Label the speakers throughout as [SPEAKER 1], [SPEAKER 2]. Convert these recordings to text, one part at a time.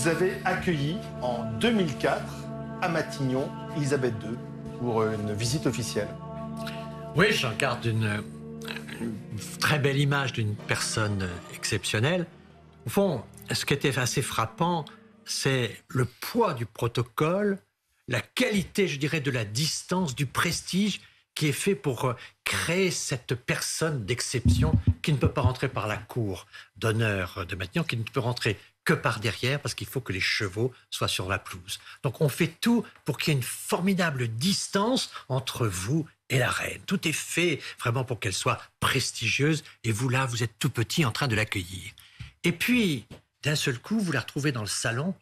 [SPEAKER 1] vous avez accueilli en 2004 à Matignon Elisabeth II pour une visite officielle. Oui, j'en garde une, une, très belle image d'une personne exceptionnelle. Au fond, ce qui était assez frappant, c'est le poids du protocole, la qualité, je dirais, de la distance, du prestige qui est fait pour euh, créer cette personne d'exception qui ne peut pas rentrer par la cour d'honneur de Matignon, qui ne peut rentrer que par derrière, parce qu'il faut que les chevaux soient sur la pelouse. Donc on fait tout pour qu'il y ait une formidable distance entre vous et la reine. Tout est fait vraiment pour qu'elle soit prestigieuse, et vous là, vous êtes tout petit en train de l'accueillir. Et puis, d'un seul coup, vous la retrouvez dans le salon,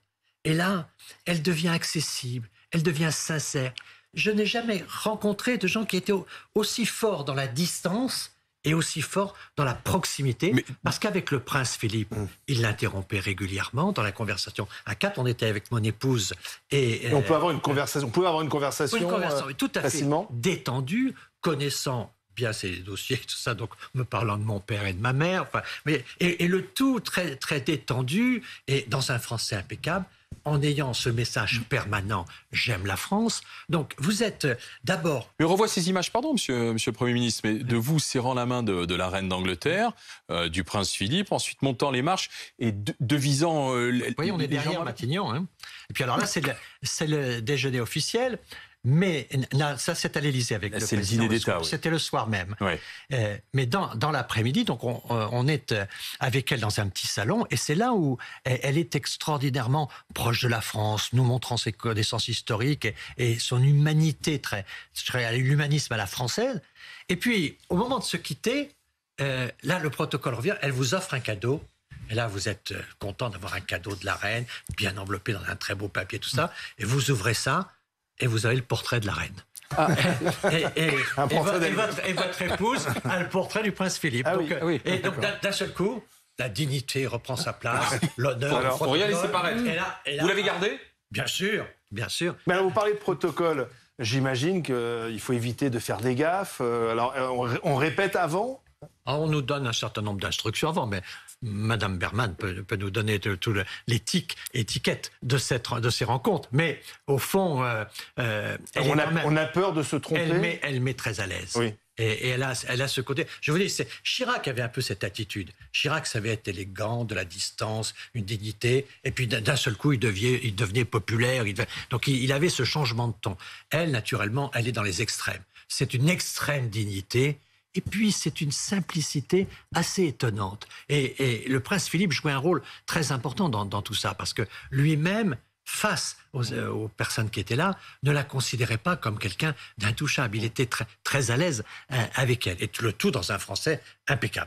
[SPEAKER 1] et là, elle devient accessible, elle devient sincère. Je n'ai jamais rencontré de gens qui étaient aussi forts dans la distance et aussi fort dans la proximité. Parce qu'avec le prince Philippe, hum. il l'interrompait régulièrement dans la conversation. À quatre, on était avec mon épouse. Et, on euh, peut avoir une conversation. On pouvait avoir une conversation, euh, tout à facilement. fait détendue, connaissant bien ses dossiers, tout ça, donc me parlant de mon père et de ma mère, enfin, mais, et, et, le tout très, très détendu et dans un français impeccable, en ayant ce message permanent j'aime la France. Donc vous êtes euh, d'abord. Mais revois ces images, pardon, euh, monsieur, le Premier ministre, mais de vous serrant la main de, la reine d'Angleterre, euh, du prince Philippe, ensuite montant les marches et devisant. Euh, on est derrière Matignon. Hein. Et puis alors là, c'est le déjeuner officiel. Mais ça, c'est à l'Élysée avec le président. C'était le soir même. Euh, mais dans, l'après-midi, donc on, euh, est euh, avec elle dans un petit salon, et c'est là où elle, est extraordinairement proche de la France, nous montrant ses connaissances historiques et, son humanité très, l'humanisme à la française. Et puis, au moment de se quitter, là, le protocole revient. Elle vous offre un cadeau. Et là, vous êtes content d'avoir un cadeau de la reine, bien enveloppé dans un très beau papier, tout ça. Et vous ouvrez ça et vous avez le portrait de la reine. Et, votre, épouse a le portrait du prince Philippe. Ah euh, et donc d'un seul coup, la dignité reprend sa place, l'honneur. Pour rien laisser paraître. vous l'avez gardé Bien sûr, bien sûr. Mais alors vous parlez de protocole. J'imagine qu'il euh, faut éviter de faire des gaffes. Euh, alors, on répète avant ah, on nous donne un certain nombre d'instructions avant, mais Madame Berman peut, nous donner tout l'éthique, étiquette de, cette, de ces rencontres. Mais au fond, euh, euh, on, a, peur de se tromper. Elle met, elle met très à l'aise. Et, elle, a, elle, a, ce côté. Je vous dis, c'est Chirac avait un peu cette attitude. Chirac savait être élégant, de la distance, une dignité. Et puis d'un seul coup, il, il devenait populaire. Il donc il, avait ce changement de ton. Elle, naturellement, elle est dans les extrêmes. C'est une extrême dignité et puis, c'est une simplicité assez étonnante. Et, le prince Philippe jouait un rôle très important dans, tout ça, parce que lui-même, face euh, aux, personnes qui étaient là, ne la considérait pas comme quelqu'un d'intouchable. Il était très, à l'aise hein, avec elle, et le tout dans un français impeccable.